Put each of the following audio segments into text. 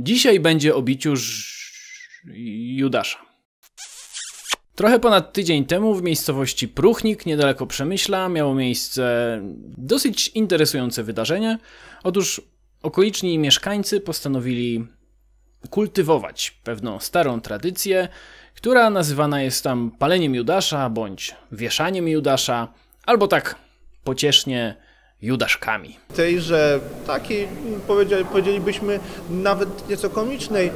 Dzisiaj będzie o biciu Judasza. Trochę ponad tydzień temu w miejscowości Pruchnik, niedaleko Przemyśla, miało miejsce dosyć interesujące wydarzenie. Otóż okoliczni mieszkańcy postanowili kultywować pewną starą tradycję, która nazywana jest tam paleniem Judasza bądź wieszaniem Judasza, albo tak pociesznie Judaszkami. Tejże takiej, powiedzielibyśmy, nawet nieco komicznej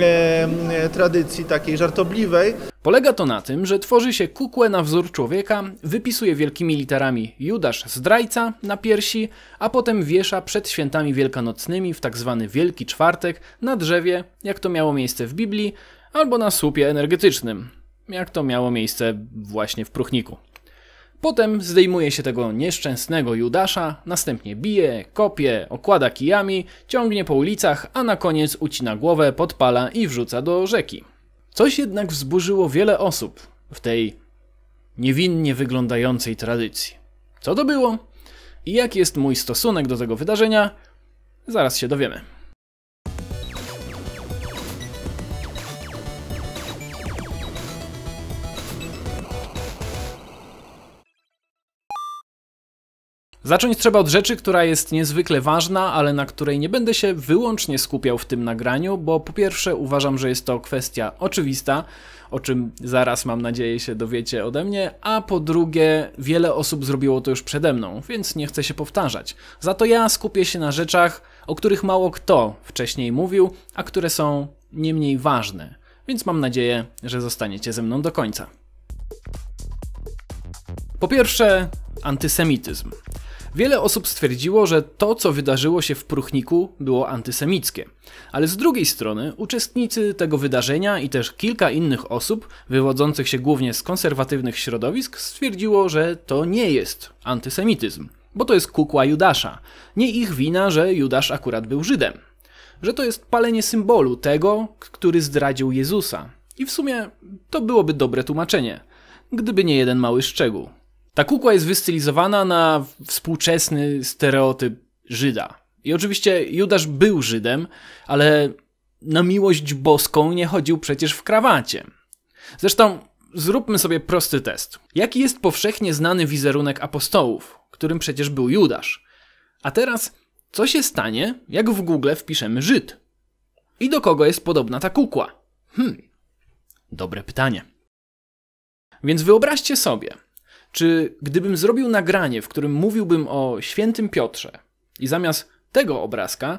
e, tradycji, takiej żartobliwej. Polega to na tym, że tworzy się kukłę na wzór człowieka, wypisuje wielkimi literami Judasz zdrajca na piersi, a potem wiesza przed świętami wielkanocnymi w tzw. Tak Wielki Czwartek na drzewie, jak to miało miejsce w Biblii, albo na słupie energetycznym, jak to miało miejsce właśnie w Pruchniku. Potem zdejmuje się tego nieszczęsnego Judasza, następnie bije, kopie, okłada kijami, ciągnie po ulicach, a na koniec ucina głowę, podpala i wrzuca do rzeki. Coś jednak wzburzyło wiele osób w tej niewinnie wyglądającej tradycji. Co to było? I jaki jest mój stosunek do tego wydarzenia? Zaraz się dowiemy. Zacząć trzeba od rzeczy, która jest niezwykle ważna, ale na której nie będę się wyłącznie skupiał w tym nagraniu, bo po pierwsze uważam, że jest to kwestia oczywista, o czym zaraz mam nadzieję się dowiecie ode mnie, a po drugie wiele osób zrobiło to już przede mną, więc nie chcę się powtarzać. Za to ja skupię się na rzeczach, o których mało kto wcześniej mówił, a które są nie mniej ważne, więc mam nadzieję, że zostaniecie ze mną do końca. Po pierwsze, antysemityzm. Wiele osób stwierdziło, że to, co wydarzyło się w Pruchniku, było antysemickie. Ale z drugiej strony, uczestnicy tego wydarzenia i też kilka innych osób, wywodzących się głównie z konserwatywnych środowisk, stwierdziło, że to nie jest antysemityzm, bo to jest kukła Judasza. Nie ich wina, że Judasz akurat był Żydem. Że to jest palenie symbolu tego, który zdradził Jezusa. I w sumie to byłoby dobre tłumaczenie, gdyby nie jeden mały szczegół. Ta kukła jest wystylizowana na współczesny stereotyp Żyda. I oczywiście Judasz był Żydem, ale na miłość boską nie chodził przecież w krawacie. Zresztą zróbmy sobie prosty test. Jaki jest powszechnie znany wizerunek apostołów, którym przecież był Judasz? A teraz, co się stanie, jak w Google wpiszemy Żyd? I do kogo jest podobna ta kukła? Hmm, dobre pytanie. Więc wyobraźcie sobie, czy gdybym zrobił nagranie, w którym mówiłbym o świętym Piotrze i zamiast tego obrazka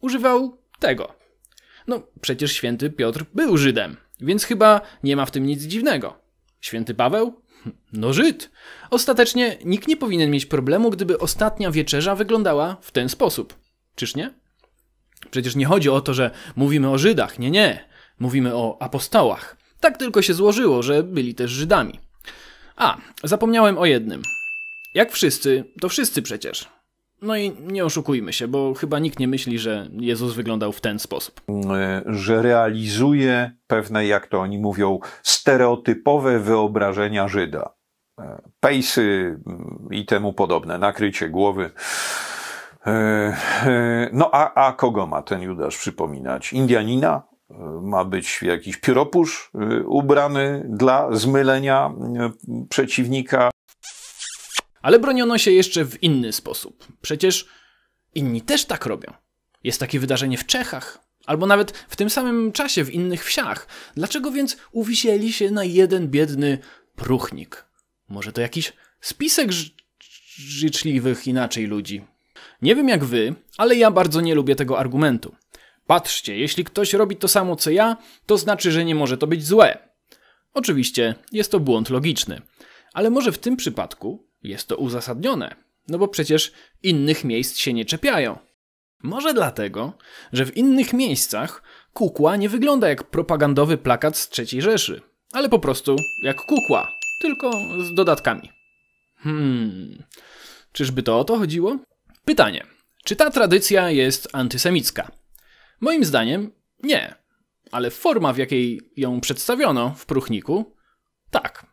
używał tego? No, przecież święty Piotr był Żydem, więc chyba nie ma w tym nic dziwnego. Święty Paweł? No Żyd. Ostatecznie nikt nie powinien mieć problemu, gdyby ostatnia wieczerza wyglądała w ten sposób. Czyż nie? Przecież nie chodzi o to, że mówimy o Żydach, nie, nie. Mówimy o apostołach. Tak tylko się złożyło, że byli też Żydami. A, zapomniałem o jednym. Jak wszyscy, to wszyscy przecież. No i nie oszukujmy się, bo chyba nikt nie myśli, że Jezus wyglądał w ten sposób. Mm, e, że realizuje pewne, jak to oni mówią, stereotypowe wyobrażenia Żyda. E, pejsy mm, i temu podobne, nakrycie głowy. E, no a, a kogo ma ten Judasz przypominać? Indianina? ma być jakiś pióropusz y, ubrany dla zmylenia y, przeciwnika. Ale broniono się jeszcze w inny sposób. Przecież inni też tak robią. Jest takie wydarzenie w Czechach, albo nawet w tym samym czasie w innych wsiach. Dlaczego więc uwisieli się na jeden biedny próchnik? Może to jakiś spisek życzliwych inaczej ludzi. Nie wiem jak wy, ale ja bardzo nie lubię tego argumentu. Patrzcie, jeśli ktoś robi to samo co ja, to znaczy, że nie może to być złe. Oczywiście jest to błąd logiczny, ale może w tym przypadku jest to uzasadnione, no bo przecież innych miejsc się nie czepiają. Może dlatego, że w innych miejscach kukła nie wygląda jak propagandowy plakat z III Rzeszy, ale po prostu jak kukła, tylko z dodatkami. Hmm, czyżby to o to chodziło? Pytanie. Czy ta tradycja jest antysemicka? Moim zdaniem nie, ale forma, w jakiej ją przedstawiono w próchniku, tak.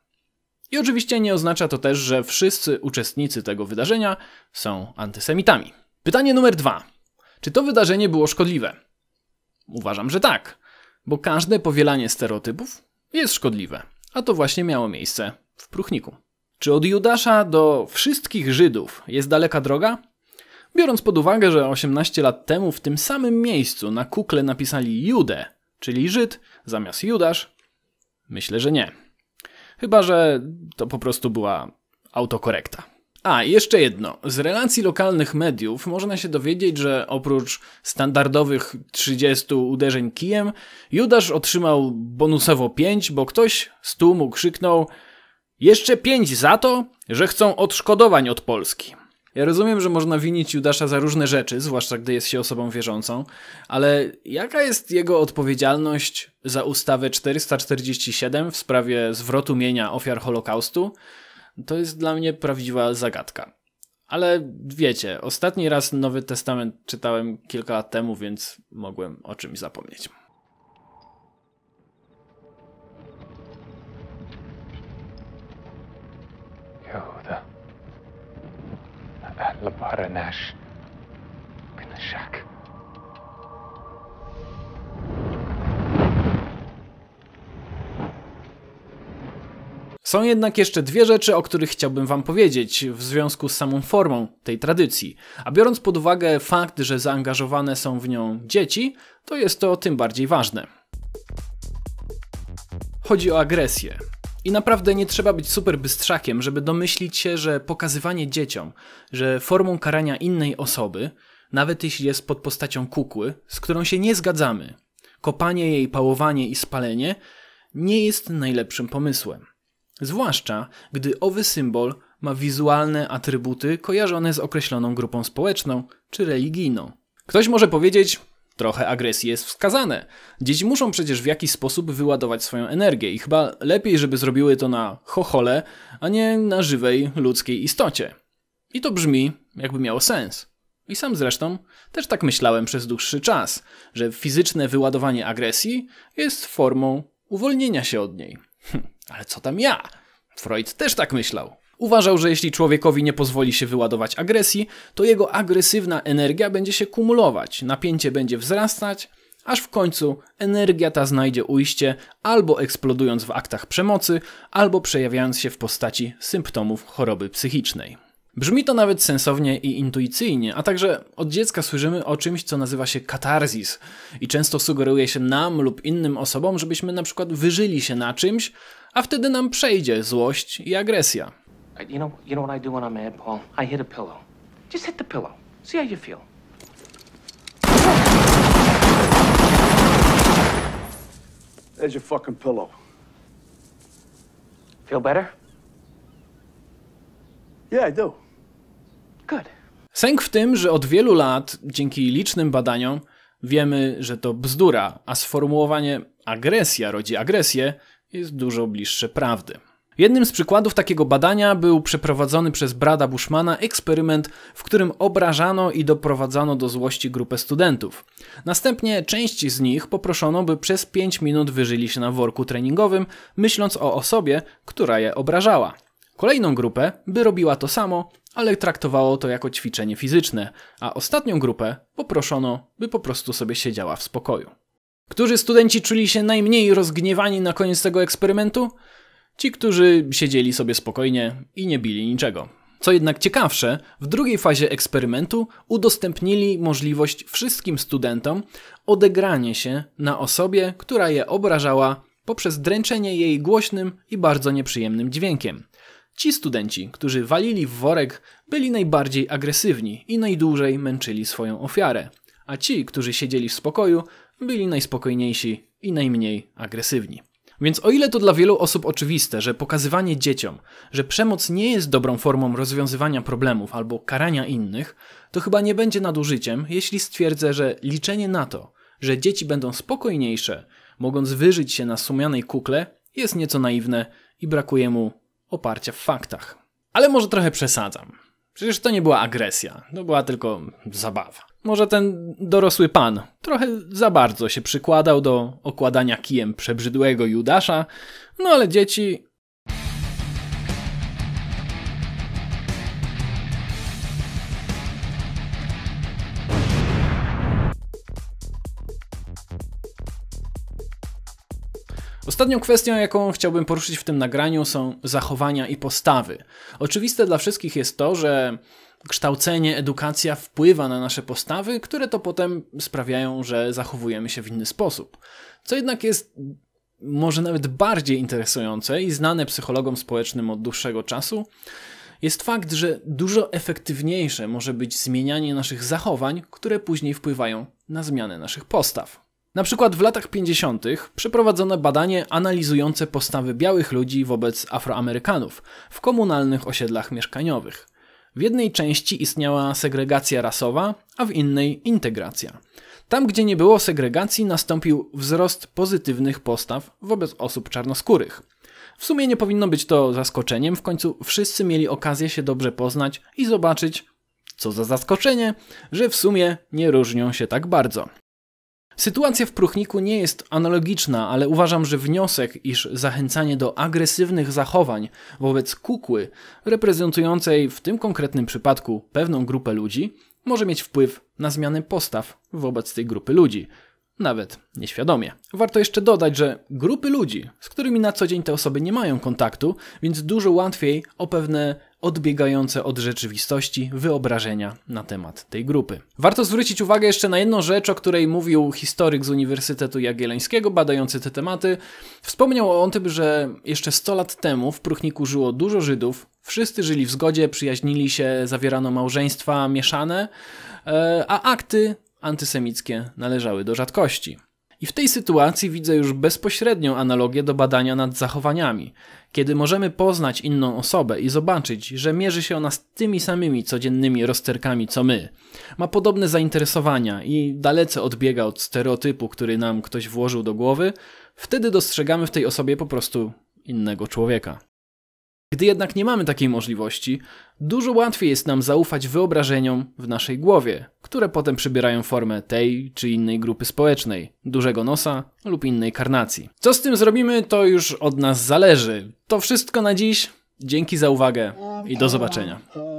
I oczywiście nie oznacza to też, że wszyscy uczestnicy tego wydarzenia są antysemitami. Pytanie numer dwa. Czy to wydarzenie było szkodliwe? Uważam, że tak, bo każde powielanie stereotypów jest szkodliwe, a to właśnie miało miejsce w próchniku. Czy od Judasza do wszystkich Żydów jest daleka droga? Biorąc pod uwagę, że 18 lat temu w tym samym miejscu na kukle napisali Judę, czyli Żyd, zamiast Judasz, myślę, że nie. Chyba, że to po prostu była autokorekta. A, jeszcze jedno. Z relacji lokalnych mediów można się dowiedzieć, że oprócz standardowych 30 uderzeń kijem, Judasz otrzymał bonusowo 5, bo ktoś z tłumu krzyknął jeszcze 5 za to, że chcą odszkodowań od Polski. Ja rozumiem, że można winić Judasza za różne rzeczy, zwłaszcza gdy jest się osobą wierzącą, ale jaka jest jego odpowiedzialność za ustawę 447 w sprawie zwrotu mienia ofiar Holokaustu? To jest dla mnie prawdziwa zagadka. Ale wiecie, ostatni raz Nowy Testament czytałem kilka lat temu, więc mogłem o czymś zapomnieć. lebaran nasz. Kena Są jednak jeszcze dwie rzeczy, o których chciałbym Wam powiedzieć w związku z samą formą tej tradycji. A biorąc pod uwagę fakt, że zaangażowane są w nią dzieci, to jest to tym bardziej ważne. Chodzi o agresję. I naprawdę nie trzeba być super bystrzakiem, żeby domyślić się, że pokazywanie dzieciom, że formą karania innej osoby, nawet jeśli jest pod postacią kukły, z którą się nie zgadzamy, kopanie jej, pałowanie i spalenie, nie jest najlepszym pomysłem. Zwłaszcza, gdy owy symbol ma wizualne atrybuty kojarzone z określoną grupą społeczną czy religijną. Ktoś może powiedzieć, Trochę agresji jest wskazane. Dzieci muszą przecież w jakiś sposób wyładować swoją energię i chyba lepiej, żeby zrobiły to na chochole, a nie na żywej ludzkiej istocie. I to brzmi, jakby miało sens. I sam zresztą też tak myślałem przez dłuższy czas, że fizyczne wyładowanie agresji jest formą uwolnienia się od niej. Hm, ale co tam ja? Freud też tak myślał. Uważał, że jeśli człowiekowi nie pozwoli się wyładować agresji, to jego agresywna energia będzie się kumulować, napięcie będzie wzrastać, aż w końcu energia ta znajdzie ujście albo eksplodując w aktach przemocy, albo przejawiając się w postaci symptomów choroby psychicznej. Brzmi to nawet sensownie i intuicyjnie, a także od dziecka słyszymy o czymś, co nazywa się katarzis i często sugeruje się nam lub innym osobom, żebyśmy na przykład wyżyli się na czymś, a wtedy nam przejdzie złość i agresja. Right, you know, you know what I do when I'm mad, Paul? I hit a pillow. Just hit the pillow. See how you feel. There's your fucking pillow. Feel better? Yeah, I do. Good. Sęk w tym, że od wielu lat, dzięki licznym badaniom, wiemy, że to bzdura, a sformułowanie agresja rodzi agresję jest dużo bliższe prawdy. Jednym z przykładów takiego badania był przeprowadzony przez Brada Bushmana eksperyment, w którym obrażano i doprowadzano do złości grupę studentów. Następnie część z nich poproszono, by przez 5 minut wyżyli się na worku treningowym, myśląc o osobie, która je obrażała. Kolejną grupę, by robiła to samo, ale traktowało to jako ćwiczenie fizyczne, a ostatnią grupę poproszono, by po prostu sobie siedziała w spokoju. Którzy studenci czuli się najmniej rozgniewani na koniec tego eksperymentu? Ci, którzy siedzieli sobie spokojnie i nie bili niczego. Co jednak ciekawsze, w drugiej fazie eksperymentu udostępnili możliwość wszystkim studentom odegranie się na osobie, która je obrażała poprzez dręczenie jej głośnym i bardzo nieprzyjemnym dźwiękiem. Ci studenci, którzy walili w worek, byli najbardziej agresywni i najdłużej męczyli swoją ofiarę, a ci, którzy siedzieli w spokoju, byli najspokojniejsi i najmniej agresywni. Więc o ile to dla wielu osób oczywiste, że pokazywanie dzieciom, że przemoc nie jest dobrą formą rozwiązywania problemów albo karania innych, to chyba nie będzie nadużyciem, jeśli stwierdzę, że liczenie na to, że dzieci będą spokojniejsze, mogąc wyżyć się na sumianej kukle, jest nieco naiwne i brakuje mu oparcia w faktach. Ale może trochę przesadzam. Przecież to nie była agresja, to była tylko zabawa. Może ten dorosły pan trochę za bardzo się przykładał do okładania kijem przebrzydłego Judasza, no ale dzieci Ostatnią kwestią, jaką chciałbym poruszyć w tym nagraniu, są zachowania i postawy. Oczywiste dla wszystkich jest to, że kształcenie, edukacja wpływa na nasze postawy, które to potem sprawiają, że zachowujemy się w inny sposób. Co jednak jest może nawet bardziej interesujące i znane psychologom społecznym od dłuższego czasu, jest fakt, że dużo efektywniejsze może być zmienianie naszych zachowań, które później wpływają na zmianę naszych postaw. Na przykład w latach 50. przeprowadzono badanie analizujące postawy białych ludzi wobec Afroamerykanów w komunalnych osiedlach mieszkaniowych. W jednej części istniała segregacja rasowa, a w innej integracja. Tam, gdzie nie było segregacji, nastąpił wzrost pozytywnych postaw wobec osób czarnoskórych. W sumie nie powinno być to zaskoczeniem, w końcu wszyscy mieli okazję się dobrze poznać i zobaczyć, co za zaskoczenie, że w sumie nie różnią się tak bardzo. Sytuacja w Pruchniku nie jest analogiczna, ale uważam, że wniosek, iż zachęcanie do agresywnych zachowań wobec kukły, reprezentującej w tym konkretnym przypadku pewną grupę ludzi, może mieć wpływ na zmianę postaw wobec tej grupy ludzi. Nawet nieświadomie. Warto jeszcze dodać, że grupy ludzi, z którymi na co dzień te osoby nie mają kontaktu, więc dużo łatwiej o pewne odbiegające od rzeczywistości wyobrażenia na temat tej grupy. Warto zwrócić uwagę jeszcze na jedną rzecz, o której mówił historyk z Uniwersytetu Jagiellońskiego badający te tematy. Wspomniał on tym, że jeszcze 100 lat temu w Pruchniku żyło dużo Żydów, wszyscy żyli w zgodzie, przyjaźnili się, zawierano małżeństwa mieszane, e, a akty antysemickie należały do rzadkości. I w tej sytuacji widzę już bezpośrednią analogię do badania nad zachowaniami, kiedy możemy poznać inną osobę i zobaczyć, że mierzy się ona z tymi samymi codziennymi rozterkami co my. Ma podobne zainteresowania i dalece odbiega od stereotypu, który nam ktoś włożył do głowy, wtedy dostrzegamy w tej osobie po prostu innego człowieka. Gdy jednak nie mamy takiej możliwości, dużo łatwiej jest nam zaufać wyobrażeniom w naszej głowie, które potem przybierają formę tej czy innej grupy społecznej, dużego nosa lub innej karnacji. Co z tym zrobimy, to już od nas zależy. To wszystko na dziś. Dzięki za uwagę i do zobaczenia.